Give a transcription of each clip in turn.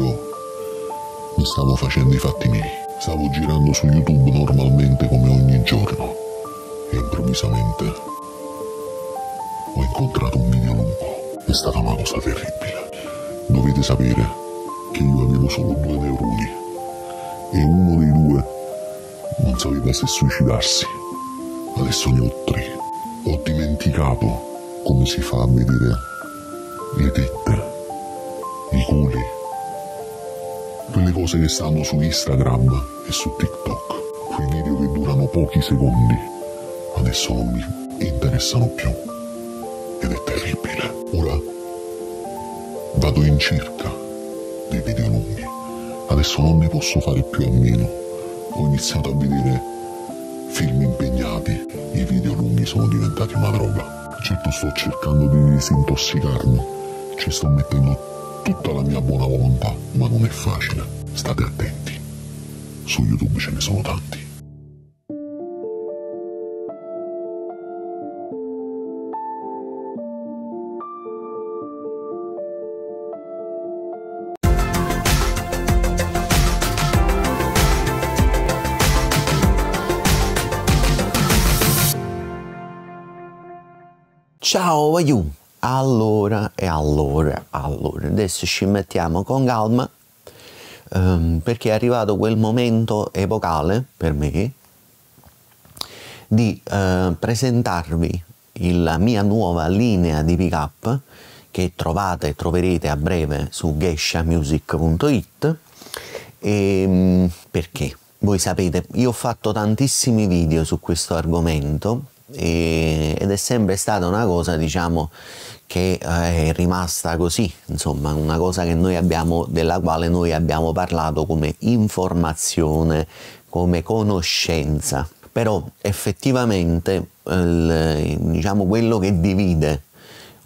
motivo mi stavo facendo i fatti miei. Stavo girando su YouTube normalmente come ogni giorno e improvvisamente ho incontrato un video lungo. È stata una cosa terribile. Dovete sapere che io avevo solo due neuroni e uno dei due non sapeva se suicidarsi. Adesso ne ho tre. Ho dimenticato come si fa a vedere le tette, i culi quelle cose che stanno su Instagram e su TikTok, quei video che durano pochi secondi, adesso non mi interessano più. Ed è terribile. Ora vado in cerca dei video lunghi. Adesso non ne posso fare più a meno. Ho iniziato a vedere film impegnati. I video lunghi sono diventati una droga. Certo sto cercando di disintossicarmi. Ci sto mettendo tutta la mia buona volontà, ma non è facile. State attenti. Su YouTube ce ne sono tanti. Ciao, Ayum! Allora, e allora, allora, adesso ci mettiamo con calma ehm, perché è arrivato quel momento epocale per me di eh, presentarvi la mia nuova linea di pick up che trovate e troverete a breve su geishamusic.it e ehm, perché? Voi sapete, io ho fatto tantissimi video su questo argomento e, ed è sempre stata una cosa diciamo che eh, è rimasta così, insomma una cosa abbiamo, della quale noi abbiamo parlato come informazione, come conoscenza. Però effettivamente il, diciamo, quello che divide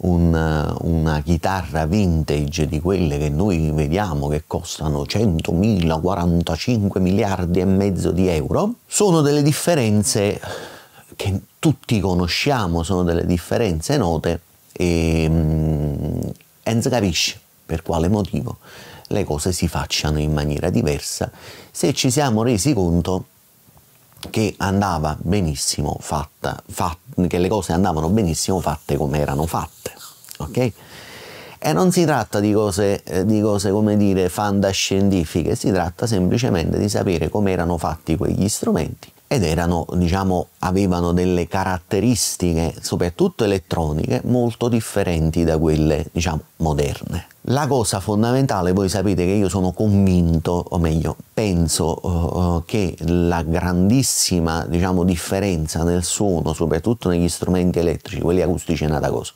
una, una chitarra vintage di quelle che noi vediamo che costano 100.000, 45 miliardi e mezzo di euro, sono delle differenze che tutti conosciamo, sono delle differenze note e mm, Enz capisce per quale motivo le cose si facciano in maniera diversa se ci siamo resi conto che andava benissimo fatta, fat, che le cose andavano benissimo fatte come erano fatte, ok? E non si tratta di cose, eh, di cose come dire fantascientifiche, si tratta semplicemente di sapere come erano fatti quegli strumenti ed erano, diciamo, avevano delle caratteristiche, soprattutto elettroniche, molto differenti da quelle, diciamo, moderne. La cosa fondamentale, voi sapete che io sono convinto, o meglio, penso eh, che la grandissima, diciamo, differenza nel suono, soprattutto negli strumenti elettrici, quelli acustici è nata cosa,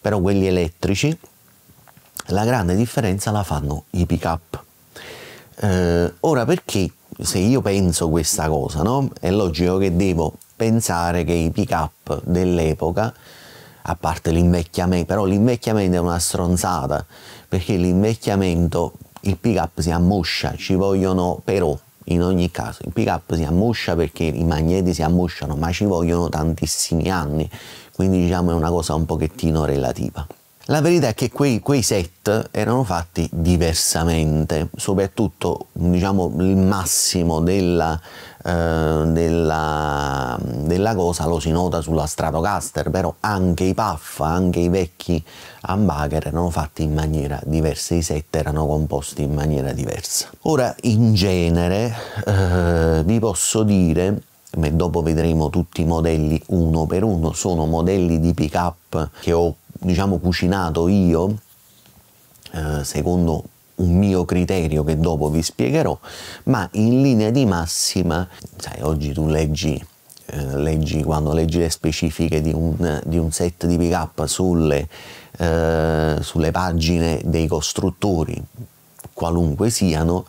però quelli elettrici, la grande differenza la fanno i pick up. Eh, ora perché se io penso questa cosa, no? È logico che devo pensare che i pick up dell'epoca, a parte l'invecchiamento, però l'invecchiamento è una stronzata, perché l'invecchiamento, il pick up si ammuscia, ci vogliono però, in ogni caso, il pick up si ammuscia perché i magneti si ammusciano, ma ci vogliono tantissimi anni, quindi diciamo è una cosa un pochettino relativa. La verità è che quei, quei set erano fatti diversamente, soprattutto diciamo, il massimo della, eh, della, della, cosa lo si nota sulla Stratocaster, però anche i puff, anche i vecchi humbucker erano fatti in maniera diversa, i set erano composti in maniera diversa. Ora in genere eh, vi posso dire come dopo vedremo tutti i modelli uno per uno, sono modelli di pick up che ho diciamo, cucinato io, eh, secondo un mio criterio che dopo vi spiegherò, ma in linea di massima, sai, oggi tu leggi, eh, leggi quando leggi le specifiche di un, di un set di pick up sulle, eh, sulle pagine dei costruttori, qualunque siano,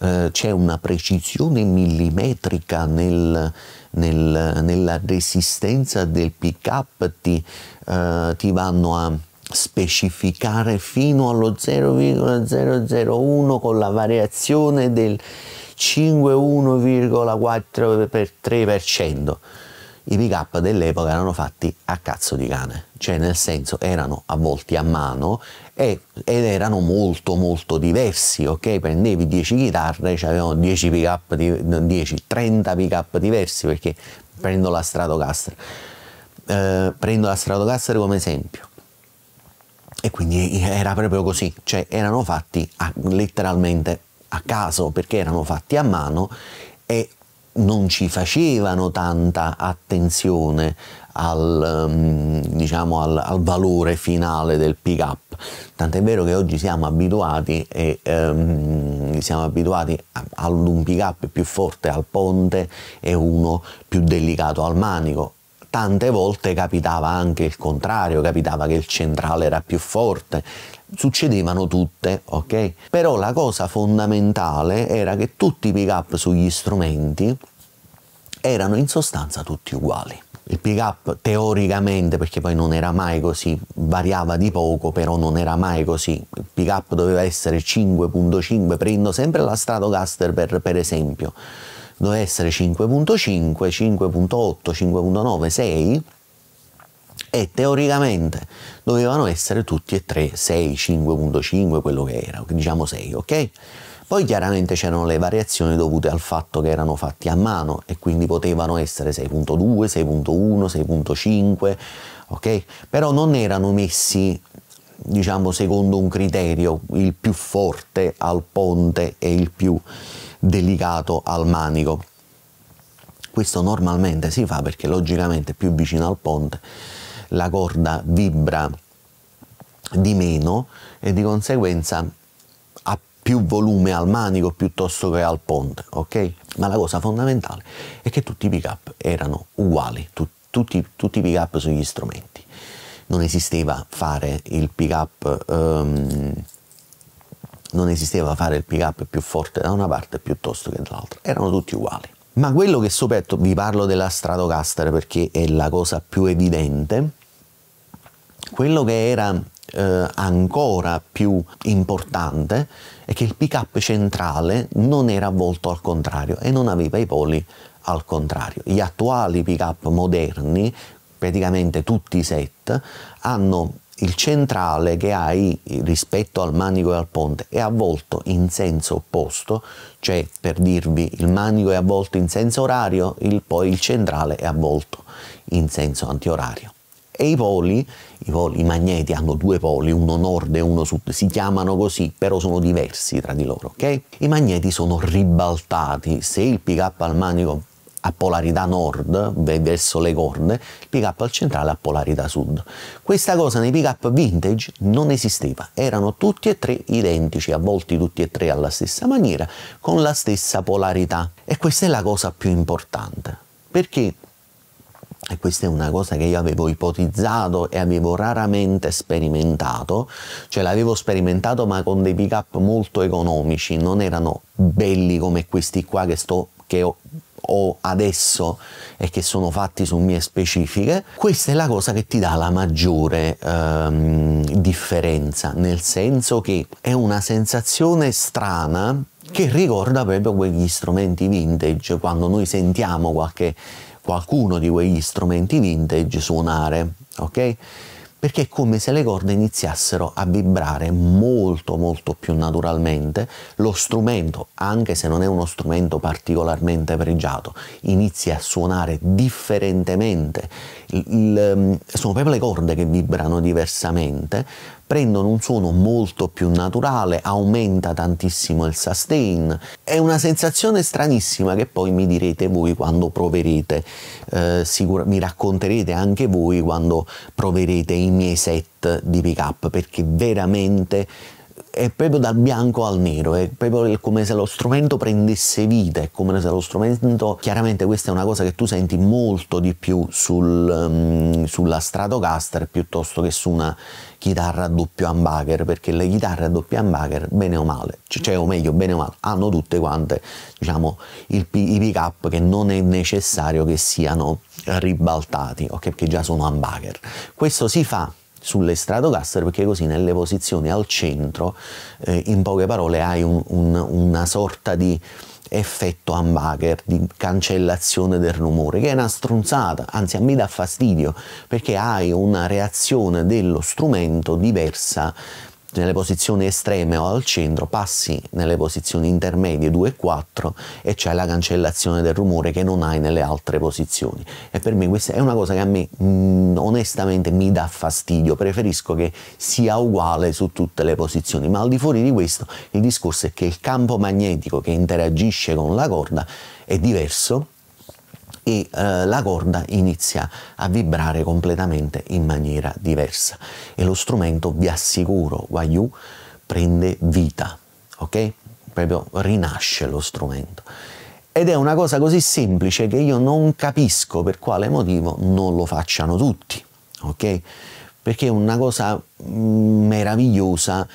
eh, c'è una precisione millimetrica nel, nel, nella resistenza del pick up ti, eh, ti vanno a specificare fino allo 0,001 con la variazione del 5,1,4 per 3% i pick up dell'epoca erano fatti a cazzo di cane, cioè nel senso erano avvolti a mano e, ed erano molto molto diversi, ok? Prendevi 10 chitarre, c'avevano 10 pick up, di, 10, 30 pick up diversi perché prendo la Stratocaster, eh, prendo la Stratocaster come esempio. E quindi era proprio così, cioè erano fatti a, letteralmente a caso perché erano fatti a mano e non ci facevano tanta attenzione al, ehm, diciamo, al, al valore finale del pick up. Tant'è vero che oggi siamo abituati, e, ehm, siamo abituati ad un pick up più forte al ponte e uno più delicato al manico tante volte capitava anche il contrario, capitava che il centrale era più forte, succedevano tutte, ok? Però la cosa fondamentale era che tutti i pick up sugli strumenti erano in sostanza tutti uguali. Il pick up teoricamente, perché poi non era mai così, variava di poco, però non era mai così. Il pick up doveva essere 5.5, prendo sempre la Stratocaster per, per esempio doveva essere 5.5, 5.8, 5.9, 6 e teoricamente dovevano essere tutti e tre 6, 5.5, quello che era, diciamo 6, ok? Poi chiaramente c'erano le variazioni dovute al fatto che erano fatti a mano e quindi potevano essere 6.2, 6.1, 6.5, ok? Però non erano messi diciamo secondo un criterio il più forte al ponte e il più delicato al manico. Questo normalmente si fa perché logicamente più vicino al ponte la corda vibra di meno e di conseguenza ha più volume al manico piuttosto che al ponte, ok? Ma la cosa fondamentale è che tutti i pick up erano uguali, tu, tutti, tutti, i pick up sugli strumenti. Non esisteva fare il pick up um, ehm, non esisteva fare il pick up più forte da una parte piuttosto che dall'altra, erano tutti uguali. Ma quello che sopetto, vi parlo della Stratocaster perché è la cosa più evidente, quello che era eh, ancora più importante è che il pick up centrale non era avvolto al contrario e non aveva i poli al contrario. Gli attuali pick up moderni, praticamente tutti i set, hanno il centrale che hai rispetto al manico e al ponte è avvolto in senso opposto, cioè per dirvi il manico è avvolto in senso orario, il, poi il centrale è avvolto in senso antiorario. E i poli, i poli, i magneti hanno due poli, uno nord e uno sud, si chiamano così, però sono diversi tra di loro, ok? I magneti sono ribaltati, se il pick up al manico a polarità nord verso le corne, il pick up al centrale a polarità sud. Questa cosa nei pick up vintage non esisteva, erano tutti e tre identici, avvolti tutti e tre alla stessa maniera, con la stessa polarità. E questa è la cosa più importante, perché e questa è una cosa che io avevo ipotizzato e avevo raramente sperimentato, cioè l'avevo sperimentato ma con dei pick up molto economici, non erano belli come questi qua che, sto, che ho ho adesso e che sono fatti su mie specifiche, questa è la cosa che ti dà la maggiore ehm, differenza, nel senso che è una sensazione strana che ricorda proprio quegli strumenti vintage, quando noi sentiamo qualche, qualcuno di quegli strumenti vintage suonare, ok? perché è come se le corde iniziassero a vibrare molto molto più naturalmente, lo strumento, anche se non è uno strumento particolarmente pregiato, inizia a suonare differentemente, il, il, ehm, sono proprio le corde che vibrano diversamente, prendono un suono molto più naturale, aumenta tantissimo il sustain. È una sensazione stranissima che poi mi direte voi quando proverete, eh, sicur- mi racconterete anche voi quando proverete i miei set di pickup, perché veramente è proprio dal bianco al nero, è proprio come se lo strumento prendesse vita, è come se lo strumento, chiaramente questa è una cosa che tu senti molto di più sul, um, sulla Stratocaster piuttosto che su una chitarra a doppio humbucker, perché le chitarre a doppio humbucker, bene o male, cioè o meglio, bene o male, hanno tutte quante diciamo, il, i pick up che non è necessario che siano ribaltati, okay, perché già sono humbucker. Questo si fa sulle Stratocaster perché così nelle posizioni al centro, eh, in poche parole, hai un, un, una sorta di effetto humbugger di cancellazione del rumore, che è una stronzata, anzi a me dà fastidio, perché hai una reazione dello strumento diversa nelle posizioni estreme o al centro, passi nelle posizioni intermedie 2 e 4 e c'è la cancellazione del rumore che non hai nelle altre posizioni. E per me questa è una cosa che a me mh, mm, onestamente mi dà fastidio, preferisco che sia uguale su tutte le posizioni, ma al di fuori di questo il discorso è che il campo magnetico che interagisce con la corda è diverso e eh, la corda inizia a vibrare completamente in maniera diversa e lo strumento, vi assicuro, Wayu, prende vita, ok? Proprio rinasce lo strumento. Ed è una cosa così semplice che io non capisco per quale motivo non lo facciano tutti, ok? Perché è una cosa mm, meravigliosa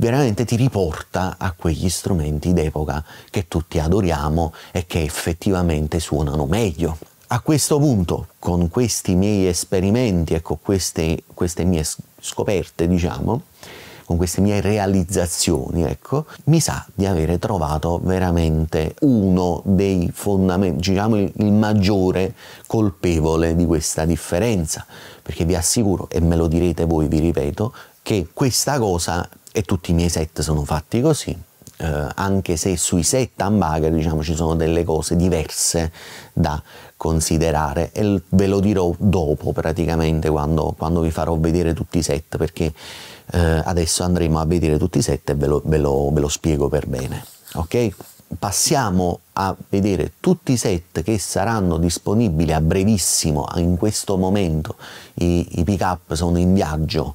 veramente ti riporta a quegli strumenti d'epoca che tutti adoriamo e che effettivamente suonano meglio. A questo punto, con questi miei esperimenti e con queste, queste mie scoperte, diciamo, con queste mie realizzazioni, ecco, mi sa di avere trovato veramente uno dei fondamenti, diciamo il maggiore colpevole di questa differenza, perché vi assicuro, e me lo direte voi, vi ripeto, che questa cosa e tutti i miei set sono fatti così. Eh, anche se sui set hamburger diciamo ci sono delle cose diverse da considerare e ve lo dirò dopo praticamente quando, quando vi farò vedere tutti i set perché eh, adesso andremo a vedere tutti i set e ve lo, ve lo, ve lo spiego per bene ok passiamo a vedere tutti i set che saranno disponibili a brevissimo in questo momento i, i pick up sono in viaggio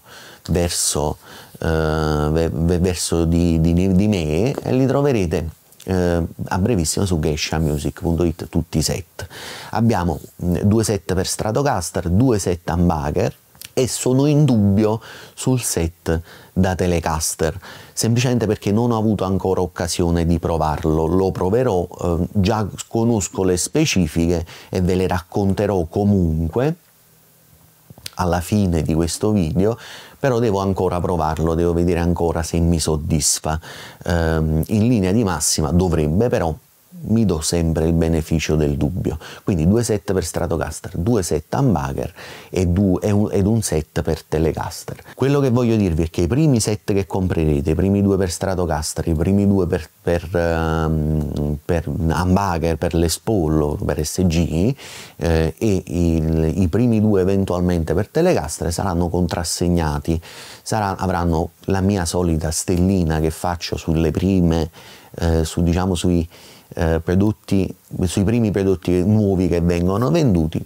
verso eh, verso di, di, di, me e li troverete eh, a brevissimo su geishamusic.it tutti i set. Abbiamo mm, due set per Stratocaster, due set Humbucker e sono in dubbio sul set da Telecaster, semplicemente perché non ho avuto ancora occasione di provarlo, lo proverò, eh, già conosco le specifiche e ve le racconterò comunque alla fine di questo video però devo ancora provarlo, devo vedere ancora se mi soddisfa. Eh, in linea di massima dovrebbe però mi do sempre il beneficio del dubbio. Quindi due set per Stratocaster, due set Humbucker ed un set per Telecaster. Quello che voglio dirvi è che i primi set che comprerete, i primi due per Stratocaster, i primi due per, per, um, per Humbucker, per l'Espollo, per SG eh, e il, i primi due eventualmente per Telecaster saranno contrassegnati, sarà, avranno la mia solita stellina che faccio sulle prime, eh, su, diciamo sui eh, prodotti, sui primi prodotti nuovi che vengono venduti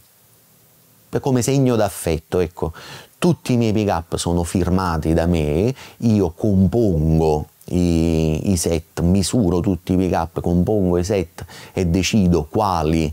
come segno d'affetto, ecco. Tutti i miei pick up sono firmati da me, io compongo i, i set, misuro tutti i pick up, compongo i set e decido quali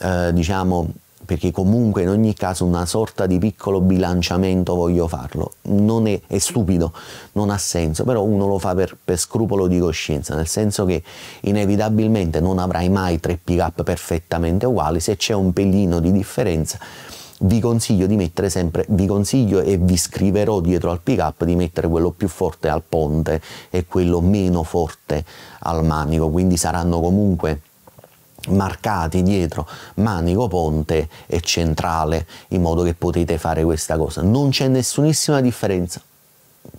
eh, diciamo perché comunque in ogni caso una sorta di piccolo bilanciamento voglio farlo. Non è, è stupido, non ha senso, però uno lo fa per, per, scrupolo di coscienza, nel senso che inevitabilmente non avrai mai tre pick-up perfettamente uguali, se c'è un pelino di differenza vi consiglio di mettere sempre, vi consiglio e vi scriverò dietro al pick up di mettere quello più forte al ponte e quello meno forte al manico, quindi saranno comunque marcati dietro manico ponte e centrale in modo che potete fare questa cosa non c'è nessunissima differenza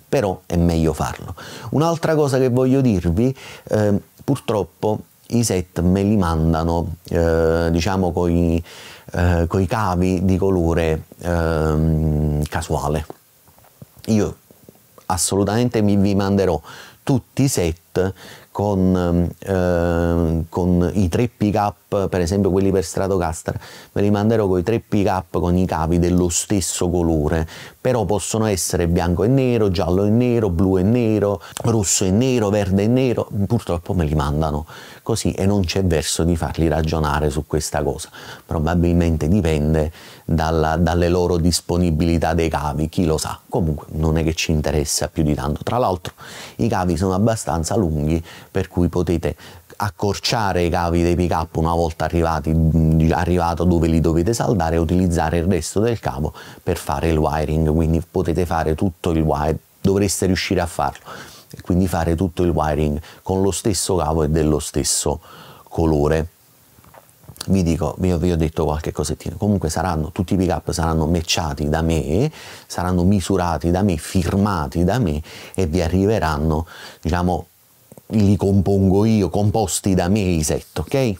però è meglio farlo un'altra cosa che voglio dirvi eh, purtroppo i set me li mandano eh, diciamo con i eh, cavi di colore ehm, casuale io assolutamente mi, vi manderò tutti i set con, eh, con, i tre pick up, per esempio quelli per Stratocaster, ve li manderò con i tre pick up con i cavi dello stesso colore, però possono essere bianco e nero, giallo e nero, blu e nero, rosso e nero, verde e nero, purtroppo me li mandano così e non c'è verso di farli ragionare su questa cosa, probabilmente dipende dalla, dalle loro disponibilità dei cavi, chi lo sa, comunque non è che ci interessa più di tanto. Tra l'altro i cavi sono abbastanza lunghi per cui potete accorciare i cavi dei pick up una volta arrivati, arrivato dove li dovete saldare e utilizzare il resto del cavo per fare il wiring, quindi potete fare tutto il wiring, dovreste riuscire a farlo, quindi fare tutto il wiring con lo stesso cavo e dello stesso colore vi dico, vi ho, vi ho detto qualche cosettina, comunque saranno, tutti i pick up saranno matchati da me, saranno misurati da me, firmati da me e vi arriveranno, diciamo, li compongo io, composti da me i set, ok?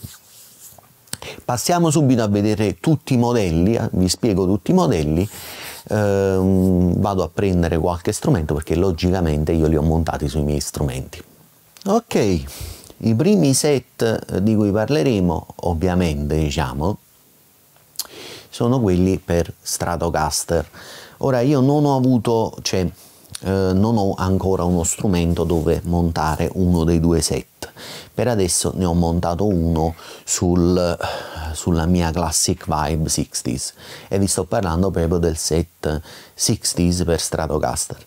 Passiamo subito a vedere tutti i modelli, eh, vi spiego tutti i modelli, ehm, vado a prendere qualche strumento perché logicamente io li ho montati sui miei strumenti. Ok. I primi set eh, di cui parleremo, ovviamente, diciamo, sono quelli per Stratocaster. Ora io non ho avuto, cioè, eh, non ho ancora uno strumento dove montare uno dei due set. Per adesso ne ho montato uno sul, sulla mia Classic Vibe 60s e vi sto parlando proprio del set 60s per Stratocaster.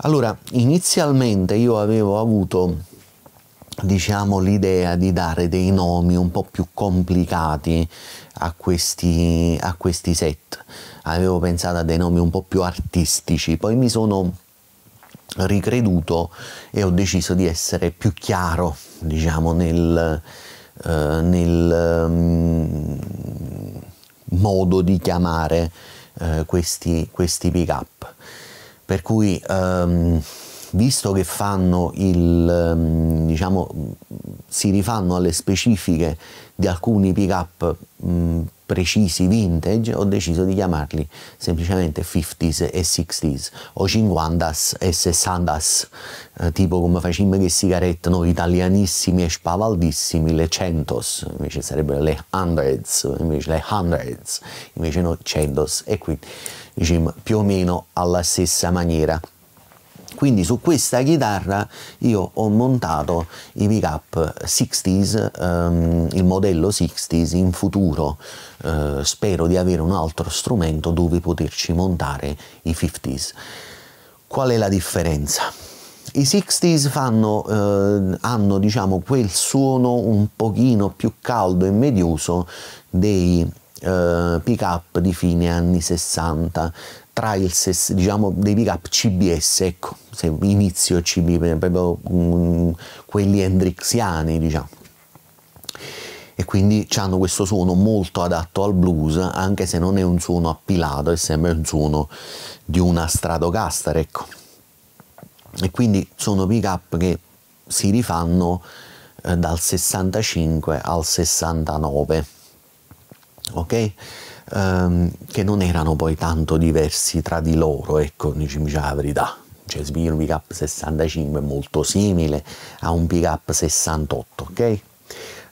Allora, inizialmente io avevo avuto diciamo, l'idea di dare dei nomi un po' più complicati a questi, a questi set. Avevo pensato a dei nomi un po' più artistici, poi mi sono ricreduto e ho deciso di essere più chiaro, diciamo, nel, eh, nel um, modo di chiamare eh, questi, questi pick up. Per cui um, visto che fanno il, ehm, diciamo, si rifanno alle specifiche di alcuni pick-up precisi vintage, ho deciso di chiamarli semplicemente 50s e 60s o 50s e 60s, eh, tipo come facciamo che sigarette noi italianissimi e spavaldissimi, le 100s, invece sarebbero le 100s, invece le 100s, invece no 100s e quindi diciamo più o meno alla stessa maniera. Quindi su questa chitarra io ho montato i pickup 60s, ehm, il modello 60s in futuro. Eh, spero di avere un altro strumento dove poterci montare i 50s. Qual è la differenza? i 60s fanno, eh, hanno diciamo, quel suono un pochino più caldo e medioso dei eh, pick up di fine anni 60 trials, diciamo dei pickup CBS, ecco, se inizio CB, proprio um, mm, quelli hendrixiani, diciamo. E quindi hanno questo suono molto adatto al blues, anche se non è un suono appilato, è sempre un suono di una Stratocaster, ecco. E quindi sono pickup che si rifanno eh, dal 65 al 69. Ok? ehm, che non erano poi tanto diversi tra di loro, ecco, diciamo la verità. Cioè, Sbiro un pickup 65 è molto simile a un pickup 68, ok?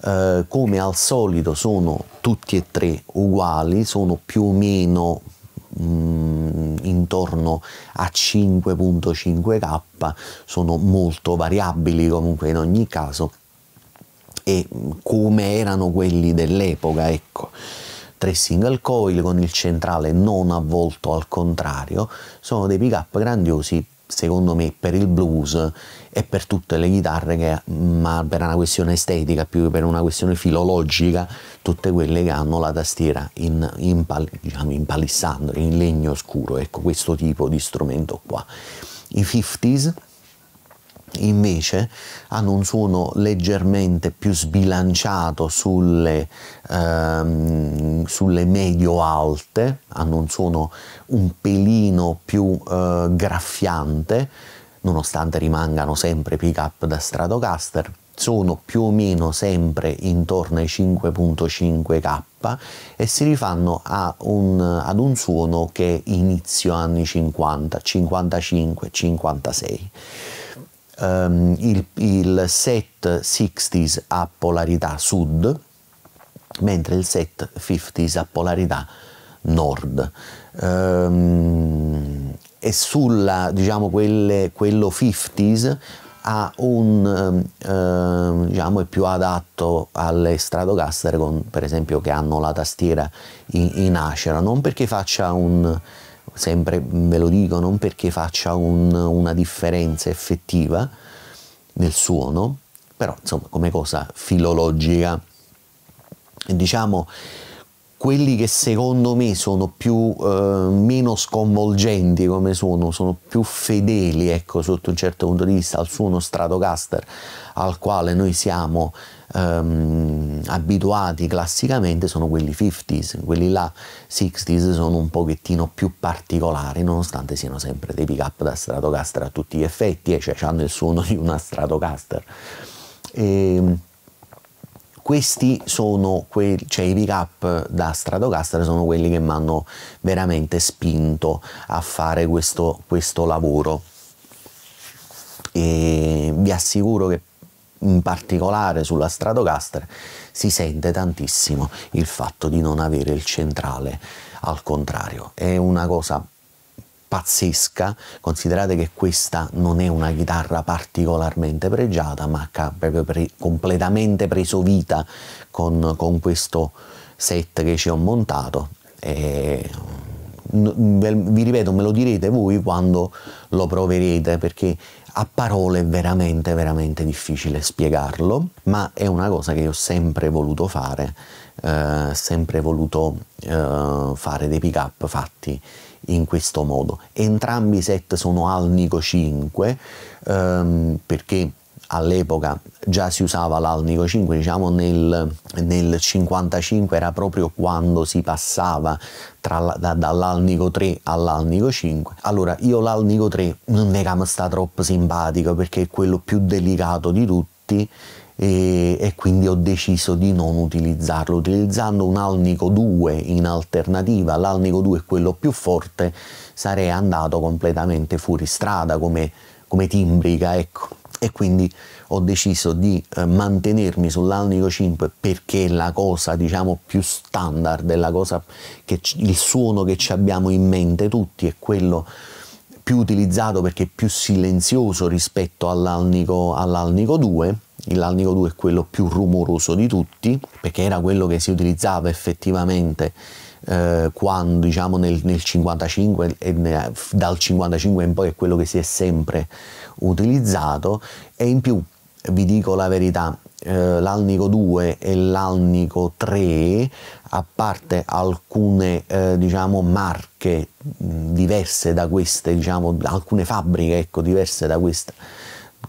Eh, come al solito sono tutti e tre uguali, sono più o meno mh, mm, intorno a 5.5k, sono molto variabili comunque in ogni caso e come erano quelli dell'epoca, ecco tre single coil con il centrale non avvolto al contrario, sono dei pick up grandiosi secondo me per il blues e per tutte le chitarre che, ma per una questione estetica più che per una questione filologica, tutte quelle che hanno la tastiera in, in, pal, diciamo, in palissandro, in legno scuro, ecco questo tipo di strumento qua. I 50s invece hanno un suono leggermente più sbilanciato sulle, ehm, sulle medio-alte, hanno un suono un pelino più eh, graffiante, nonostante rimangano sempre pick up da Stratocaster, sono più o meno sempre intorno ai 5.5k e si rifanno un, ad un suono che è inizio anni 50, 55, 56 um, il, il set 60s ha polarità sud, mentre il set 50s ha polarità nord. Um, e sulla, diciamo, quelle, quello 50s ha un, eh, diciamo, è più adatto alle Stratocaster, con, per esempio, che hanno la tastiera in, in Ashera, non perché faccia un, sempre ve lo dico, non perché faccia un, una differenza effettiva nel suono, però insomma come cosa filologica. Diciamo quelli che secondo me sono più eh, meno sconvolgenti come suono, sono più fedeli, ecco, sotto un certo punto di vista al suono Stratocaster al quale noi siamo ehm, abituati classicamente, sono quelli 50s, quelli là 60s sono un pochettino più particolari, nonostante siano sempre dei pick up da Stratocaster a tutti gli effetti, eh, cioè hanno il suono di una Stratocaster. E, ehm, questi sono quelli, cioè i pick up da Stratocaster sono quelli che mi hanno veramente spinto a fare questo, questo lavoro e vi assicuro che in particolare sulla Stratocaster si sente tantissimo il fatto di non avere il centrale al contrario è una cosa pazzesca, considerate che questa non è una chitarra particolarmente pregiata, ma ha proprio pre completamente preso vita con, con, questo set che ci ho montato. E vi ripeto, me lo direte voi quando lo proverete perché a parole è veramente, veramente difficile spiegarlo, ma è una cosa che io ho sempre voluto fare, eh, sempre voluto eh, fare dei pick up fatti in questo modo. Entrambi i set sono Alnico 5 ehm, perché all'epoca già si usava l'Alnico 5, diciamo nel, nel 55 era proprio quando si passava tra, da, dall'Alnico 3 all'Alnico 5. Allora io l'Alnico 3 non mi sta troppo simpatico perché è quello più delicato di tutti e, e, quindi ho deciso di non utilizzarlo utilizzando un Alnico 2 in alternativa l'Alnico 2 è quello più forte sarei andato completamente fuori strada come, come timbrica ecco e quindi ho deciso di eh, mantenermi sull'Alnico 5 perché è la cosa diciamo più standard è la cosa che il suono che ci abbiamo in mente tutti è quello più utilizzato perché è più silenzioso rispetto all'Alnico all 2 l'Alnico 2 è quello più rumoroso di tutti perché era quello che si utilizzava effettivamente eh, quando diciamo nel, nel 55 e ne, dal 55 in poi è quello che si è sempre utilizzato e in più vi dico la verità eh, l'Alnico 2 e l'Alnico 3 a parte alcune eh, diciamo marche mh, diverse da queste diciamo alcune fabbriche ecco diverse da questa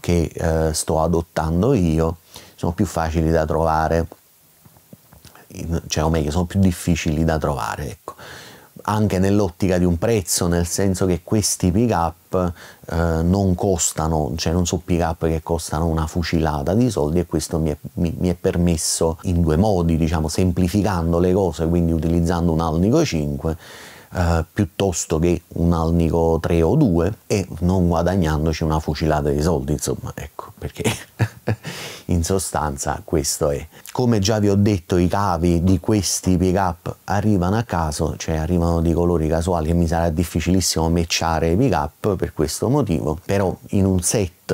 che eh, sto adottando io sono più facili da trovare, cioè o meglio sono più difficili da trovare, ecco. anche nell'ottica di un prezzo, nel senso che questi pick up eh, non costano, cioè non sono pick up che costano una fucilata di soldi e questo mi è, mi, mi è permesso in due modi, diciamo semplificando le cose, quindi utilizzando un Alnico 5 eh, piuttosto che un Alnico 3 o 2 e non guadagnandoci una fucilata di soldi, insomma, ecco, perché in sostanza questo è. Come già vi ho detto, i cavi di questi pickup arrivano a caso, cioè arrivano di colori casuali e mi sarà difficilissimo matchare i pickup per questo motivo, però in un set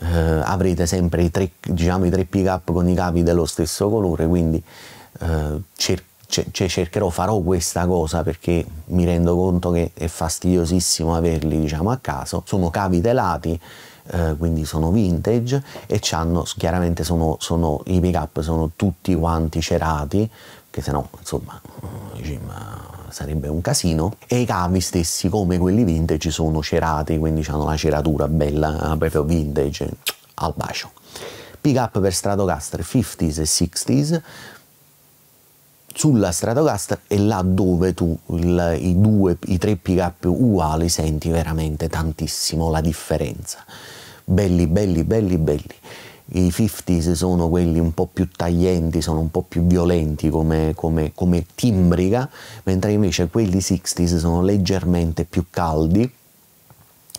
eh, avrete sempre i tre, diciamo, i tre pickup con i cavi dello stesso colore, quindi eh, cercate cioè, cioè, cercherò, farò questa cosa perché mi rendo conto che è fastidiosissimo averli diciamo a caso, sono cavi telati eh, quindi sono vintage e hanno, chiaramente sono, sono, i pick up sono tutti quanti cerati che se no insomma sarebbe un casino e i cavi stessi come quelli vintage sono cerati quindi hanno la ceratura bella eh, proprio vintage al bacio pick up per Stratocaster 50s e 60s sulla Stratocaster e là dove tu il, i, due, i tre pick-up uguali senti veramente tantissimo la differenza. Belli, belli, belli, belli. I 50s sono quelli un po' più taglienti, sono un po' più violenti come, come, come timbrica, mentre invece quelli 60s sono leggermente più caldi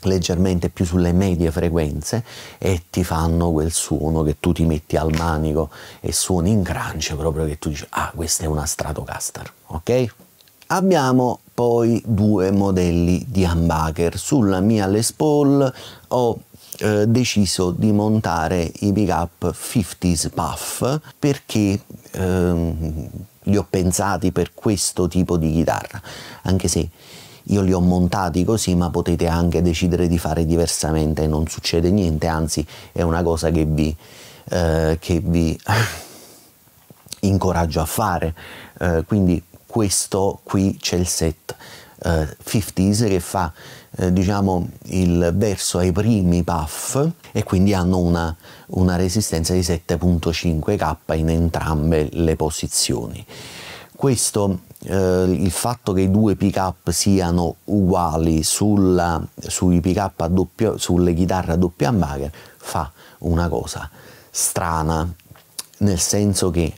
leggermente più sulle medie frequenze e ti fanno quel suono che tu ti metti al manico e suoni in crunch proprio che tu dici ah questa è una Stratocaster ok? Abbiamo poi due modelli di humbucker sulla mia Les Paul ho eh, deciso di montare i pick up 50s Puff perché ehm, li ho pensati per questo tipo di chitarra anche se io li ho montati così ma potete anche decidere di fare diversamente, non succede niente, anzi è una cosa che vi, eh, che vi incoraggio a fare. Eh, quindi questo qui c'è il set eh, 50s che fa eh, diciamo il verso ai primi puff e quindi hanno una, una resistenza di 7.5k in entrambe le posizioni. Questo eh, il fatto che i due pick up siano uguali sulla, sui pick up a doppio, sulle chitarre a doppio humbucker fa una cosa strana, nel senso che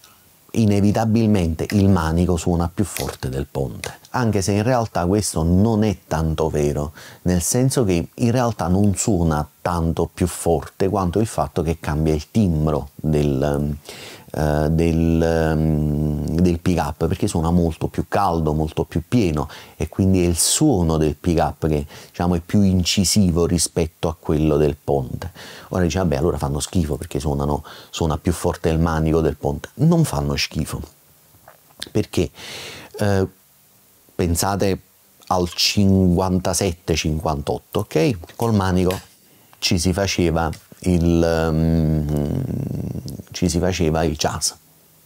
inevitabilmente il manico suona più forte del ponte. Anche se in realtà questo non è tanto vero, nel senso che in realtà non suona tanto più forte quanto il fatto che cambia il timbro del, eh, del, ehm, del pick-up perché suona molto più caldo, molto più pieno e quindi è il suono del pick-up che diciamo, è più incisivo rispetto a quello del ponte. Ora dice, vabbè, allora fanno schifo perché suonano, suona più forte il manico del ponte. Non fanno schifo perché eh, pensate al 57-58, ok? Col manico ci si faceva il, um, ci si faceva il jazz.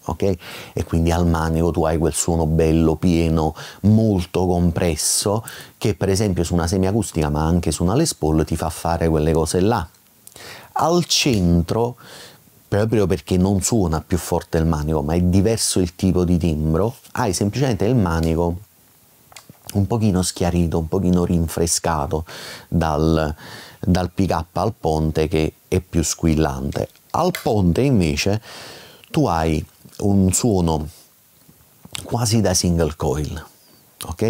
Okay? E quindi al manico tu hai quel suono bello, pieno, molto compresso, che per esempio su una semiacustica, ma anche su una Les Paul, ti fa fare quelle cose là. Al centro, proprio perché non suona più forte il manico, ma è diverso il tipo di timbro, hai semplicemente il manico un pochino schiarito, un pochino rinfrescato dal, dal pick up al ponte che è più squillante al ponte invece tu hai un suono quasi da single coil, ok?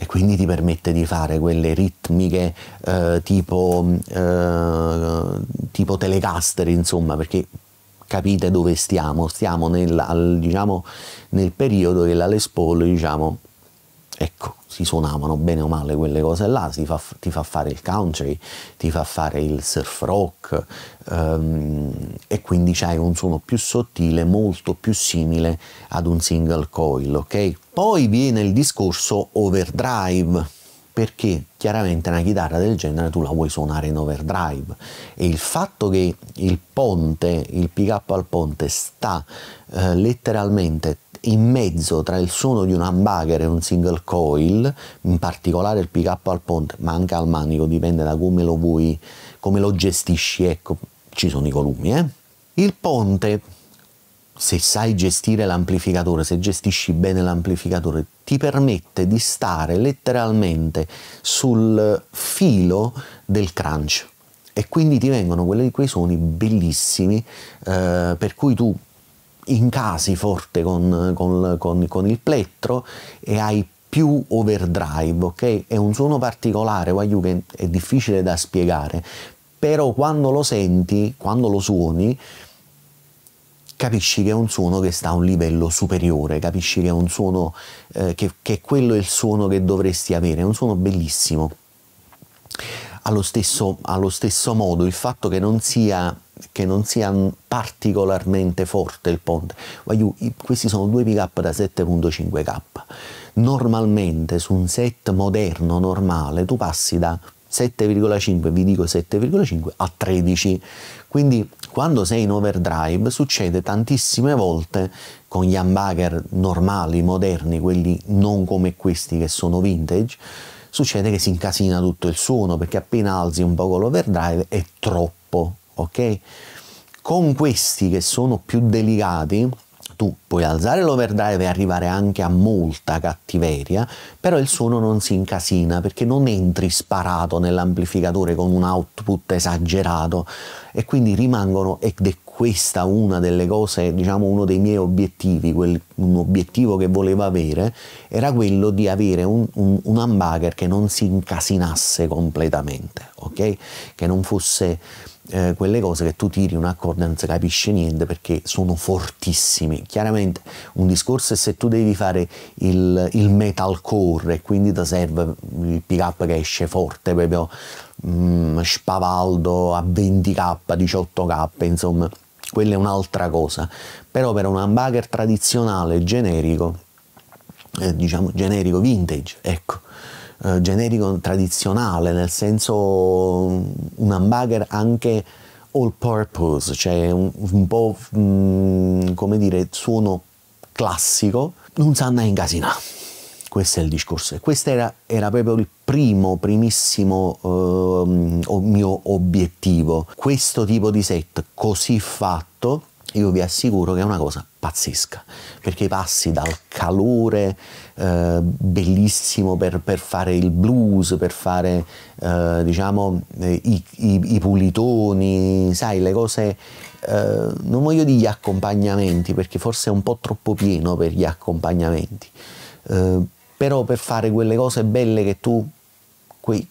E quindi ti permette di fare quelle ritmiche eh, tipo, eh, tipo telecaster, insomma, perché capite dove stiamo, stiamo nel, al, diciamo, nel periodo che la Les Paul, diciamo, ecco, si suonavano bene o male quelle cose là, fa, ti fa fare il country, ti fa fare il surf rock um, e quindi c'hai un suono più sottile, molto più simile ad un single coil, ok? Poi viene il discorso overdrive perché chiaramente una chitarra del genere tu la vuoi suonare in overdrive e il fatto che il ponte, il pick up al ponte sta eh, letteralmente in mezzo tra il suono di un hamburger e un single coil, in particolare il pick up al ponte, ma anche al manico, dipende da come lo vuoi, come lo gestisci, ecco, ci sono i volumi. Eh? Il ponte, se sai gestire l'amplificatore, se gestisci bene l'amplificatore, ti permette di stare letteralmente sul filo del crunch e quindi ti vengono quei suoni bellissimi eh, per cui tu incasi forte con, con, con, con il plettro e hai più overdrive, ok? È un suono particolare, Wagyu, che è difficile da spiegare, però quando lo senti, quando lo suoni, capisci che è un suono che sta a un livello superiore, capisci che è un suono, eh, che, che quello è il suono che dovresti avere, è un suono bellissimo. Allo stesso, allo stesso modo il fatto che non sia che non sia particolarmente forte il ponte. questi sono due pick-up da 7.5K. Normalmente su un set moderno, normale, tu passi da 7,5, vi dico 7,5, a 13. Quindi quando sei in overdrive succede tantissime volte con gli humbucker normali, moderni, quelli non come questi che sono vintage, succede che si incasina tutto il suono perché appena alzi un po' l'overdrive è troppo ok? Con questi che sono più delicati, tu puoi alzare l'overdrive e arrivare anche a molta cattiveria, però il suono non si incasina perché non entri sparato nell'amplificatore con un output esagerato e quindi rimangono, ed è questa una delle cose, diciamo uno dei miei obiettivi, quel, un obiettivo che volevo avere, era quello di avere un, un, un humbucker che non si incasinasse completamente, ok? Che non fosse eh, quelle cose che tu tiri un accordo e non si capisce niente perché sono fortissimi. Chiaramente un discorso è se tu devi fare il, il metalcore e quindi ti serve il pick up che esce forte, proprio mh, mm, spavaldo a 20k, 18k, insomma, quella è un'altra cosa. Però per un humbucker tradizionale, generico, eh, diciamo generico, vintage, ecco, eh, generico tradizionale, nel senso mm, un hamburger anche all purpose, cioè un, un po' mh, mm, come dire suono classico, non sa andare in casina. Questo è il discorso. E questo era, era proprio il primo, primissimo eh, mio obiettivo. Questo tipo di set così fatto, io vi assicuro che è una cosa pazzesca, perché passi dal calore eh, bellissimo per, per, fare il blues, per fare eh, diciamo eh, i, i, i, pulitoni, sai le cose, eh, non voglio dire gli accompagnamenti perché forse è un po' troppo pieno per gli accompagnamenti, eh, però per fare quelle cose belle che tu, quei,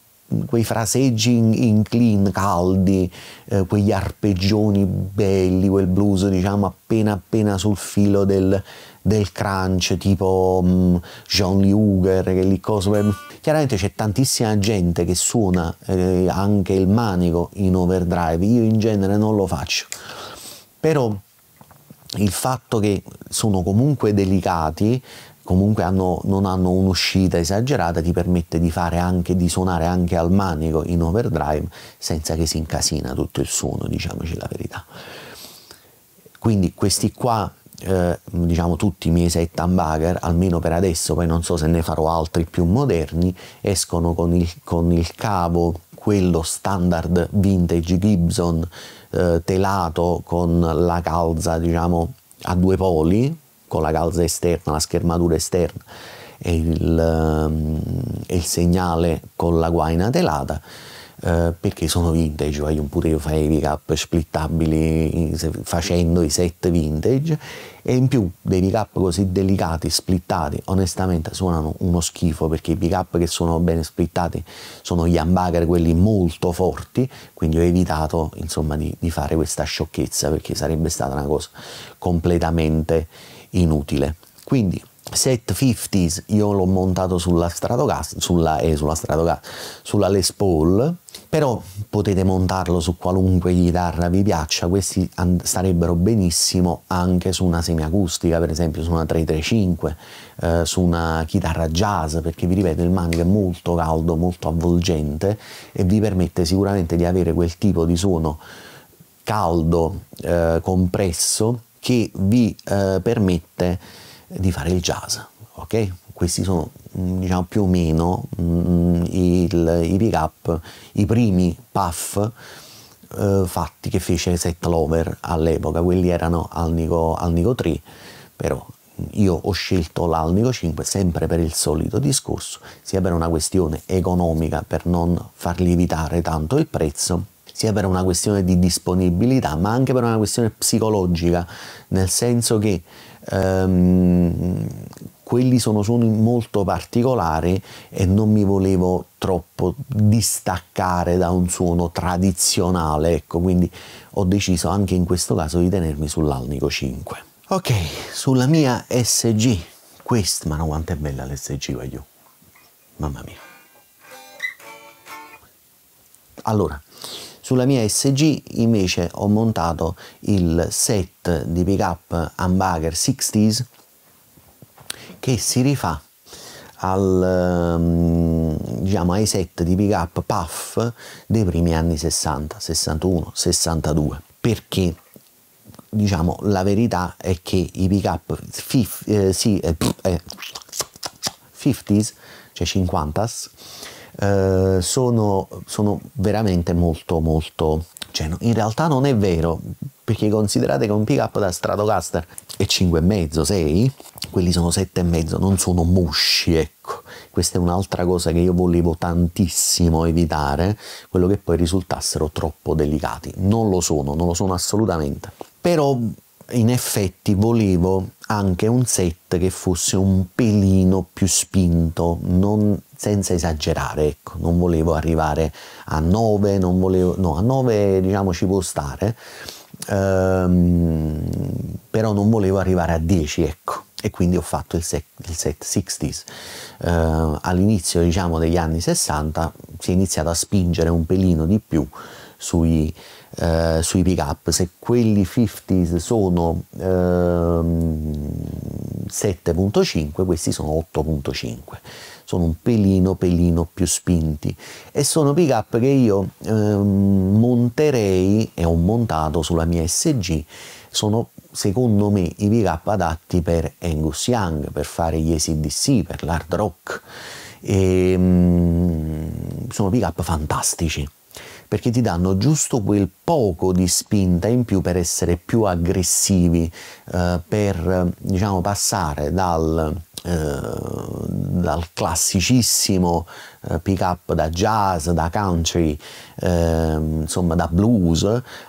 quei fraseggi in, in clean caldi, eh, quegli arpeggioni belli, quel blues diciamo appena appena sul filo del, del crunch, tipo um, John Lee Hooger, che lì cosa... Chiaramente c'è tantissima gente che suona eh, anche il manico in overdrive, io in genere non lo faccio, però il fatto che sono comunque delicati comunque hanno, non hanno un'uscita esagerata, ti permette di, anche, di suonare anche al manico in overdrive senza che si incasina tutto il suono, diciamoci la verità. Quindi questi qua eh, diciamo tutti i miei set humbucker, almeno per adesso, poi non so se ne farò altri più moderni, escono con il, con il cavo, quello standard vintage Gibson eh, telato con la calza diciamo a due poli, con la calza esterna, la schermatura esterna e il, ehm, e il segnale con la guaina telata. Eh, perché sono vintage, voglio un potevo fare i pick-up splittabili facendo i set vintage e in più dei pick-up così delicati, splittati, onestamente suonano uno schifo perché i pick-up che sono bene splittati sono gli humbucker, quelli molto forti, quindi ho evitato insomma di, di fare questa sciocchezza perché sarebbe stata una cosa completamente inutile. Quindi set 50s io l'ho montato sulla Stratocaster, sulla, eh, sulla, Stratocaster, sulla Les Paul, però potete montarlo su qualunque chitarra vi piaccia, questi starebbero benissimo anche su una semiacustica, per esempio su una 335, eh, su una chitarra jazz, perché vi ripeto il manga è molto caldo, molto avvolgente e vi permette sicuramente di avere quel tipo di suono caldo, eh, compresso, che vi eh, permette di fare il jazz. Okay? Questi sono mm, diciamo, più o meno mh, mm, il, i pick-up, i primi puff eh, fatti che fece Set Lover all'epoca, quelli erano Alnico, Alnico 3, però io ho scelto l'Alnico 5 sempre per il solito discorso, sia per una questione economica per non far lievitare tanto il prezzo, sia per una questione di disponibilità, ma anche per una questione psicologica, nel senso che ehm, quelli sono suoni molto particolari e non mi volevo troppo distaccare da un suono tradizionale, ecco, quindi ho deciso anche in questo caso di tenermi sull'Alnico 5. Ok, sulla mia SG, questa, ma no, quanto è bella l'SG, voglio, mamma mia. Allora, sulla mia SG invece ho montato il set di pickup Humbucker 60s che si rifà al, ehm, diciamo, ai set di pickup PAF dei primi anni 60, 61, 62. Perché? Diciamo la verità è che i pickup eh, sì, eh, 50s, eh, cioè 50s, eh, sono, sono, veramente molto molto... Cioè, in realtà non è vero, perché considerate che un pick-up da Stratocaster è 5,5, 6, quelli sono 7,5, non sono musci, ecco. Questa è un'altra cosa che io volevo tantissimo evitare, quello che poi risultassero troppo delicati. Non lo sono, non lo sono assolutamente. Però in effetti volevo anche un set che fosse un pelino più spinto, non senza esagerare, ecco, non volevo arrivare a 9, non volevo, no, a 9 diciamo ci può stare, ehm, però non volevo arrivare a 10, ecco, e quindi ho fatto il set, il set 60s. Eh, all'inizio diciamo degli anni 60 si è iniziato a spingere un pelino di più sui, eh, sui pick up, se quelli 50s sono ehm, 7.5, questi sono 8.5 sono un pelino pelino più spinti e sono pick up che io eh, monterei e ho montato sulla mia SG sono secondo me i pick up adatti per Angus Young per fare gli ACDC per l'hard rock e, ehm, mh, sono pick up fantastici perché ti danno giusto quel poco di spinta in più per essere più aggressivi, eh, per diciamo, passare dal eh, dal classicissimo eh, pick up da jazz, da country, ehm, insomma da blues,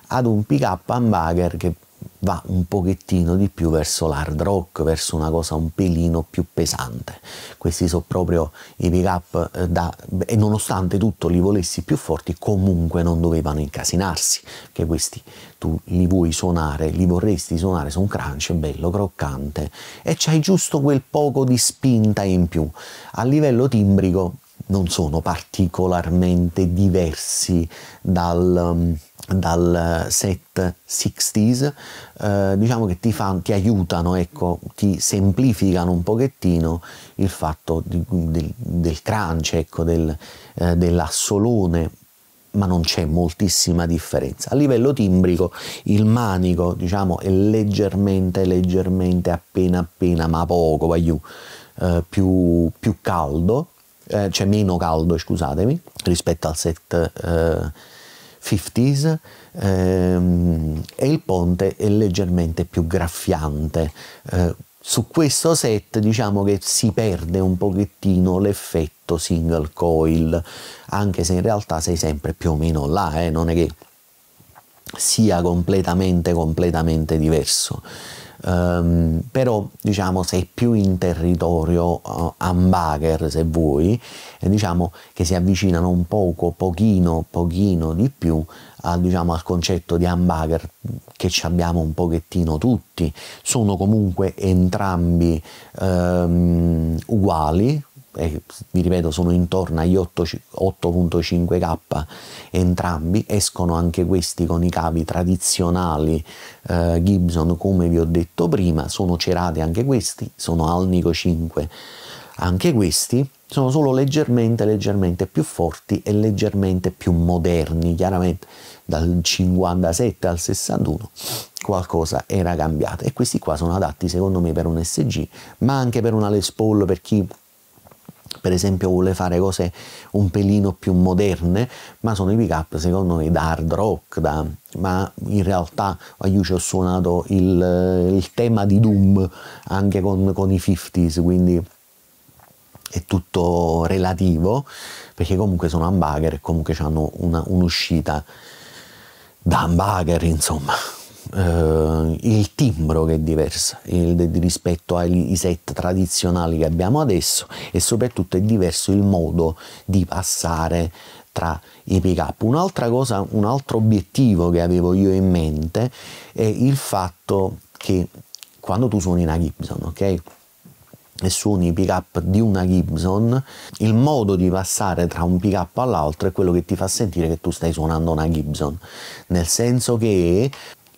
ad un pick up hamburger che va un pochettino di più verso l'hard rock, verso una cosa un pelino più pesante. Questi sono proprio i pick up eh, da, e nonostante tutto li volessi più forti, comunque non dovevano incasinarsi, perché questi tu li vuoi suonare, li vorresti suonare su un crunch bello croccante e c'hai giusto quel poco di spinta in più. A livello timbrico non sono particolarmente diversi dal mm, dal eh, set 60s eh, diciamo che ti, fan, ti aiutano ecco ti semplificano un pochettino il fatto di, del, del, crunch ecco del, eh, dell'assolone ma non c'è moltissima differenza a livello timbrico il manico diciamo è leggermente leggermente appena appena ma poco vaiù, eh, più, più caldo eh, cioè meno caldo scusatemi rispetto al set eh, 50s ehm, e il ponte è leggermente più graffiante. Eh, su questo set diciamo che si perde un pochettino l'effetto single coil, anche se in realtà sei sempre più o meno là, eh, non è che sia completamente completamente diverso um, però diciamo sei più in territorio uh, eh, hamburger se vuoi, e diciamo che si avvicinano un poco, pochino, pochino di più a, diciamo, al concetto di hamburger che ci abbiamo un pochettino tutti, sono comunque entrambi um, uguali, eh, vi ripeto sono intorno agli 8.5k entrambi, escono anche questi con i cavi tradizionali eh, Gibson come vi ho detto prima, sono cerati anche questi, sono Alnico 5 anche questi, sono solo leggermente, leggermente più forti e leggermente più moderni, chiaramente dal 57 al 61 qualcosa era cambiato e questi qua sono adatti secondo me per un SG ma anche per una Les Paul per chi per esempio vuole fare cose un pelino più moderne, ma sono i pick up secondo me da hard rock, da, ma in realtà io ci ho suonato il, il, tema di Doom anche con, con i 50s, quindi è tutto relativo, perché comunque sono hamburger e comunque hanno una, un'uscita da hamburger, insomma eh, il timbro che è diverso il, rispetto ai set tradizionali che abbiamo adesso e soprattutto è diverso il modo di passare tra i pick up. Un'altra cosa, un altro obiettivo che avevo io in mente è il fatto che quando tu suoni una Gibson, ok? e suoni i pick up di una Gibson, il modo di passare tra un pick up all'altro è quello che ti fa sentire che tu stai suonando una Gibson, nel senso che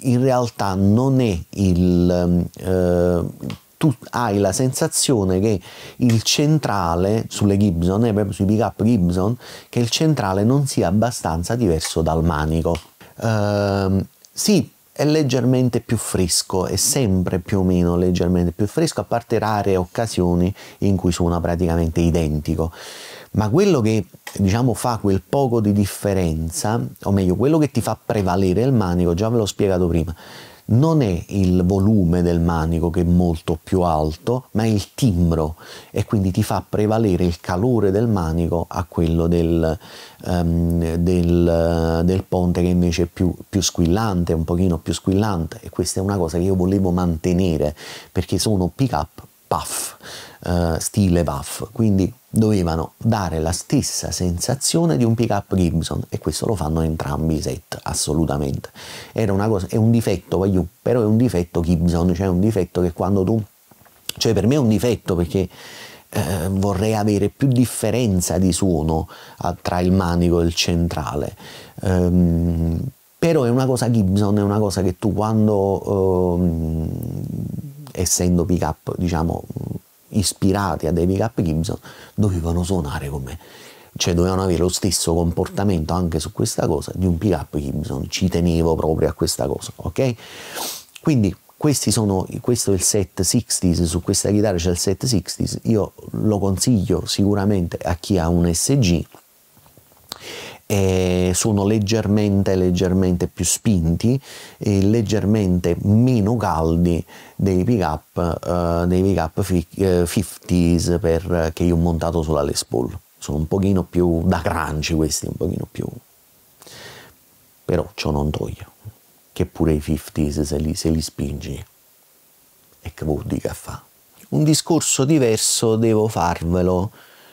in realtà non è il... Ehm, eh, tu hai la sensazione che il centrale sulle Gibson, è eh, proprio sui pick up Gibson, che il centrale non sia abbastanza diverso dal manico. Eh, sì, è leggermente più fresco, è sempre più o meno leggermente più fresco, a parte rare occasioni in cui suona praticamente identico ma quello che diciamo fa quel poco di differenza, o meglio, quello che ti fa prevalere il manico, già ve l'ho spiegato prima, non è il volume del manico che è molto più alto, ma è il timbro e quindi ti fa prevalere il calore del manico a quello del, um, del, del ponte che invece è più, più, squillante, un pochino più squillante e questa è una cosa che io volevo mantenere perché sono pick up puff eh, stile buff, quindi dovevano dare la stessa sensazione di un pick up Gibson e questo lo fanno entrambi i set assolutamente. Era una cosa, è un difetto, voglio, però è un difetto Gibson, cioè un difetto che quando tu, cioè per me è un difetto perché eh, vorrei avere più differenza di suono a, ah, tra il manico e il centrale. Um, però è una cosa Gibson, è una cosa che tu quando, um, essendo pick up, diciamo, ispirati a David Cup Gibson dovevano suonare come cioè dovevano avere lo stesso comportamento anche su questa cosa di un pick up Gibson ci tenevo proprio a questa cosa ok quindi sono, questo è il set 60s, su questa chitarra c'è il set 60s, io lo consiglio sicuramente a chi ha un SG, e sono leggermente, leggermente più spinti e leggermente meno caldi dei pick up, eh, dei pick up fi- eh, 50s per, che io ho montato sulla Les Paul. Sono un pochino più da crunch questi, un pochino più... però ciò non toglie che pure i 50s se li, se li spingi e che vuol dire che fa. Un discorso diverso devo farvelo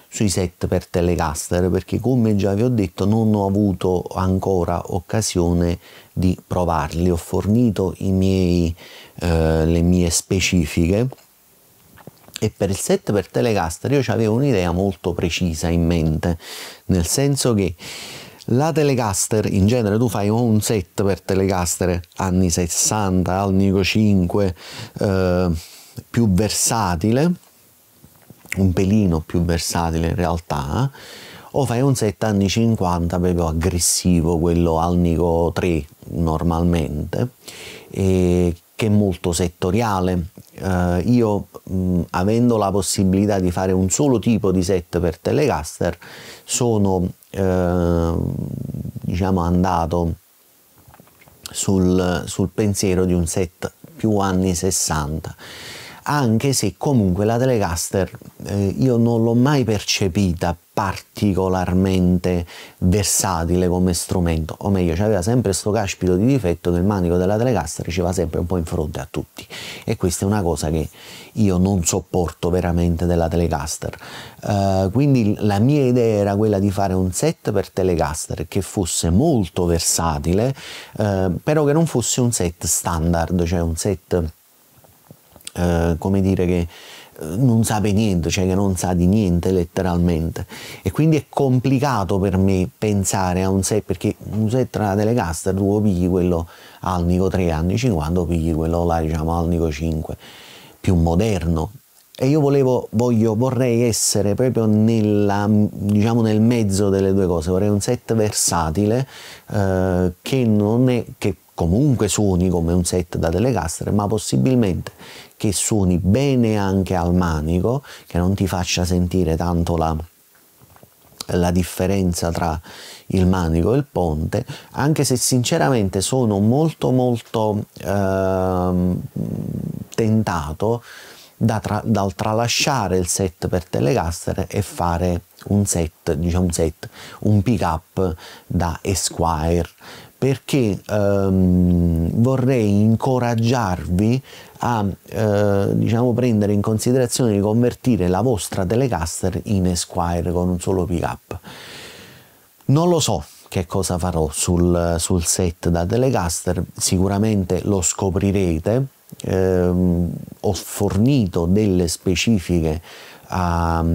sui set per Telecaster perché come già vi ho detto non ho avuto ancora occasione di provarli, ho fornito miei, eh, le mie specifiche e per il set per Telecaster io avevo un'idea molto precisa in mente, nel senso che la Telecaster, in genere tu fai un set per Telecaster anni 60, anni 5, eh, più versatile, un pelino più versatile in realtà, o fai un set anni 50 proprio aggressivo, quello al nico 3 normalmente, che è molto settoriale. Eh, io mh, avendo la possibilità di fare un solo tipo di set per Telecaster, sono eh, diciamo andato sul, sul pensiero di un set più anni 60 anche se comunque la Telecaster eh, io non l'ho mai percepita particolarmente versatile come strumento, o meglio, c'aveva sempre questo caspito di difetto che il manico della Telecaster ci va sempre un po' in fronte a tutti e questa è una cosa che io non sopporto veramente della Telecaster. Uh, quindi la mia idea era quella di fare un set per Telecaster che fosse molto versatile, uh, però che non fosse un set standard, cioè un set eh, come dire, che eh, non sa niente, cioè che non sa di niente letteralmente. E quindi è complicato per me pensare a un set, perché un set tra Telecaster tu lo pigli quello al Nico 3 anni 50, pigli quello là diciamo Nico 5, più moderno. E io volevo, voglio, vorrei essere proprio nella, diciamo nel mezzo delle due cose, vorrei un set versatile eh, che non è, che comunque suoni come un set da Telecaster, ma possibilmente che suoni bene anche al manico, che non ti faccia sentire tanto la, la differenza tra il manico e il ponte, anche se sinceramente sono molto molto eh, tentato da tra, dal tralasciare il set per Telecaster e fare un set, diciamo un set, un pick up da Esquire perché ehm, vorrei incoraggiarvi a eh, diciamo, prendere in considerazione di convertire la vostra Telecaster in Esquire con un solo pickup. Non lo so che cosa farò sul, sul set da Telecaster, sicuramente lo scoprirete. Eh, ho fornito delle specifiche a,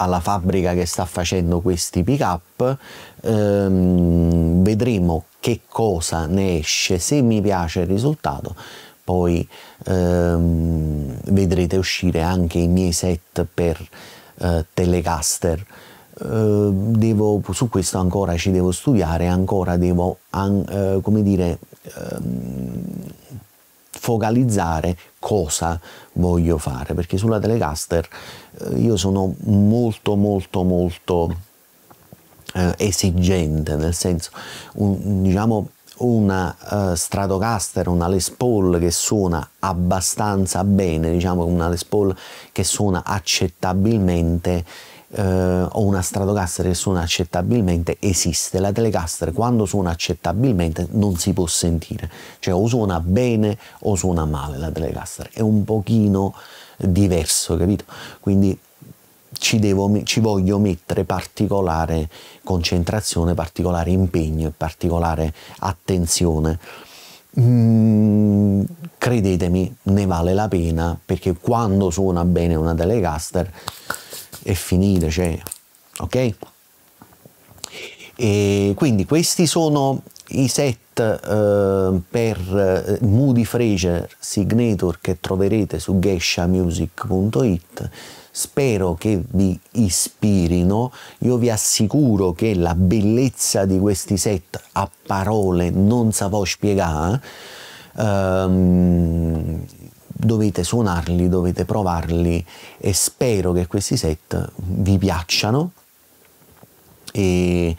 alla fabbrica che sta facendo questi pick up, ehm, vedremo che cosa ne esce, se mi piace il risultato poi ehm, vedrete uscire anche i miei set per eh, Telecaster. Eh, devo, su questo ancora ci devo studiare, ancora devo an, eh, come dire, ehm, focalizzare cosa voglio fare, perché sulla Telecaster eh, io sono molto molto molto eh, esigente, nel senso, un, diciamo, una uh, Stratocaster, una Les Paul che suona abbastanza bene, diciamo una Les Paul che suona accettabilmente eh, o una Stratocaster che suona accettabilmente esiste, la Telecaster quando suona accettabilmente non si può sentire, cioè o suona bene o suona male la Telecaster, è un pochino diverso, capito? Quindi ci, devo, ci, voglio mettere particolare concentrazione, particolare impegno e particolare attenzione. Mm, credetemi, ne vale la pena perché quando suona bene una Telecaster è finita, cioè, ok? E quindi questi sono i set eh, per eh, Moody Fraser Signature che troverete su geshamusic.it spero che vi ispirino, io vi assicuro che la bellezza di questi set a parole non sa voi spiegare, eh. ehm, dovete suonarli, dovete provarli e spero che questi set vi piacciano e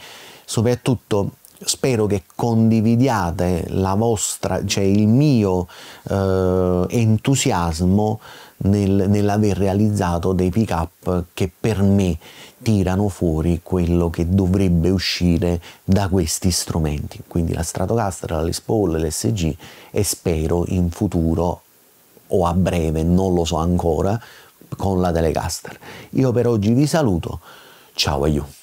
soprattutto spero che condividiate la vostra, cioè il mio eh, entusiasmo nel, nell'aver realizzato dei pick up che per me tirano fuori quello che dovrebbe uscire da questi strumenti, quindi la Stratocaster, la Les Paul, l'SG e spero in futuro o a breve, non lo so ancora, con la Telecaster. Io per oggi vi saluto, ciao aiuto.